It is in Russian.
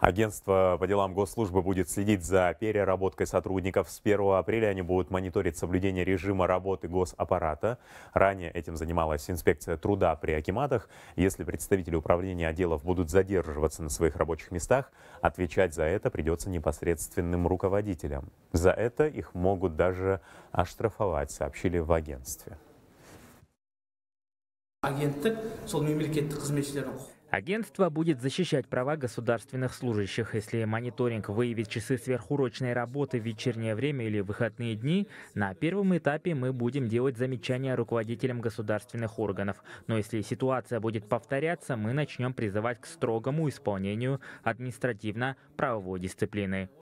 Агентство по делам госслужбы будет следить за переработкой сотрудников. С 1 апреля они будут мониторить соблюдение режима работы госаппарата. Ранее этим занималась инспекция труда при Акиматах. Если представители управления отделов будут задерживаться на своих рабочих местах, отвечать за это придется непосредственным руководителям. За это их могут даже оштрафовать, сообщили в агентстве. агенттік Агентство будет защищать права государственных служащих. Если мониторинг выявит часы сверхурочной работы в вечернее время или выходные дни, на первом этапе мы будем делать замечания руководителям государственных органов. Но если ситуация будет повторяться, мы начнем призывать к строгому исполнению административно-правовой дисциплины.